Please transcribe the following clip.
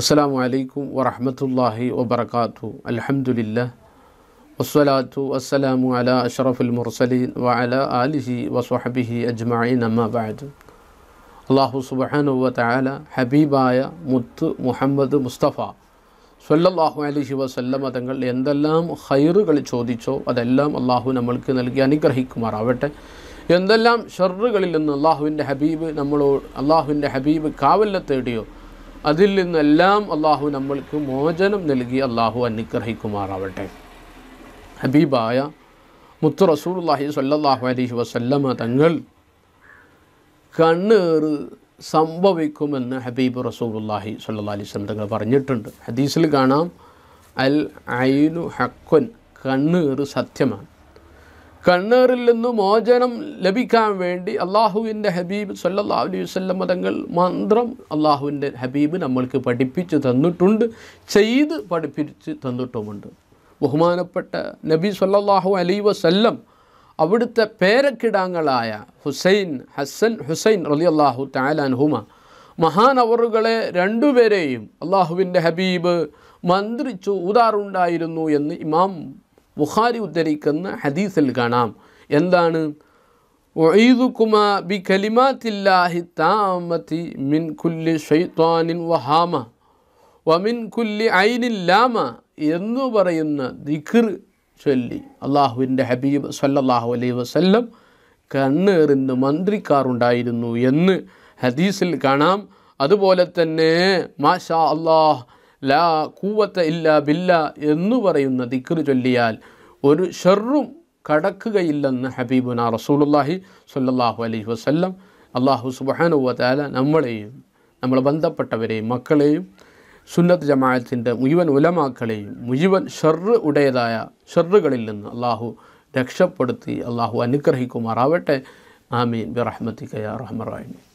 അസ്സാം വലൈക്കും വറഹമത്തല്ലാഹി വാത്തു അലഹമുല്ല വസ്വലാത്തു വസ്സലാമു അല അഷറഫുൽ മുർസലീൻ വഅല ആലിഹി വസ്വഹബിഹി അജ്മഈൻ അമ്മാബാദ് അള്ളാഹു സുബാനുവ തആല ഹബീബായ മുത്ത് മുഹമ്മദ് മുസ്തഫ സല്ലല്ലാഹു അലിഹി വസല്ലമ തങ്ങൾ എന്തെല്ലാം ഹൈറുകൾ ചോദിച്ചോ അതെല്ലാം അള്ളാഹു നമ്മൾക്ക് നൽകി അനുഗ്രഹിക്കുമാറാവട്ടെ എന്തെല്ലാം ഷെറുകളിൽ നിന്ന് അള്ളാഹുവിൻ്റെ ഹബീബ് നമ്മളോ അള്ളാഹുവിൻ്റെ ഹബീബ് കാവല്ല തേടിയോ അതിൽ നിന്നെല്ലാം അള്ളാഹു നമ്മൾക്ക് മോചനം നൽകി അള്ളാഹു അനുഗ്രഹിക്കുമാറാവട്ടെ ഹബീബായ മുത്തു റസൂൽഹി സല്ലാഹു അലഹി വസല്ലമ തങ്ങൾ കണ്ണേറ് സംഭവിക്കുമെന്ന് ഹബീബ് റസൂൽഹി സല്ലാ അലൈഹി സ്വലം തങ്ങൾ പറഞ്ഞിട്ടുണ്ട് ഹദീസിൽ കാണാം അൽ ഐനു ഹക്കുൻ കണ്ണേറ് സത്യമാണ് കണ്ണേറിൽ നിന്ന് മോചനം ലഭിക്കാൻ വേണ്ടി അള്ളാഹുവിൻ്റെ ഹബീബ് സല്ലാ അലൈഹി വല്ലം മതങ്ങൾ മന്ത്രം അള്ളാഹുവിൻ്റെ ഹബീബ് നമ്മൾക്ക് പഠിപ്പിച്ച് തന്നിട്ടുണ്ട് ചെയ്ത് പഠിപ്പിച്ച് തന്നിട്ടുമുണ്ട് ബഹുമാനപ്പെട്ട നബി സല്ലാഹു അലൈ വസല്ലം അവിടുത്തെ പേരക്കിടാങ്ങളായ ഹുസൈൻ ഹസൻ ഹുസൈൻ റലി അള്ളാഹു താലാൻഹുമ മഹാനവറുകളെ രണ്ടുപേരെയും അള്ളാഹുവിൻ്റെ ഹബീബ് മന്ത്രിച്ചു ഊതാറുണ്ടായിരുന്നു എന്ന് ഇമാം ബുഖാരി ഉദ്ധരിക്കുന്ന ഹദീസിൽ കാണാം എന്താണ് ബി മിൻ കുല്ലി ഷെയ്ത്താനിൻ വഹാമ വമിൻ കുല്ലി ലാമ എന്ന് പറയുന്ന ദിഖിർ ചൊല്ലി അള്ളാഹുവിൻ്റെ ഹബീബ് സല്ലാഹു അലൈ വസല്ലം കണ്ണേറിന്ന് മന്ത്രിക്കാറുണ്ടായിരുന്നു എന്ന് ഹദീസിൽ കാണാം അതുപോലെ തന്നെ മാഷാ അള്ളാഹ് ലാ കൂവത്ത ഇല്ല ബില്ല എന്ന് പറയുന്ന ദിക്ർ ചൊല്ലിയാൽ ഒരു ഷെറും കടക്കുകയില്ലെന്ന് ഹബീബുന റസൂലുള്ളാഹി സല്ലാഹു അലൈഹി വസ്ല്ലം അള്ളാഹു സുബാനുവല നമ്മളെയും നമ്മളെ ബന്ധപ്പെട്ടവരെയും മക്കളെയും സുന്നത്ത് ജമാഅത്തിൻ്റെ മുഴുവൻ ഉലമാക്കളെയും മുഴുവൻ ഷെറ് ഉടേതായ ഷെറുകളിൽ നിന്ന് അള്ളാഹു രക്ഷപ്പെടുത്തി അള്ളാഹു അനുഗ്രഹിക്കുമാറാവട്ടെ ആമീൻ ബിറഹ്മത്തിക്കയ റഹ്മറായി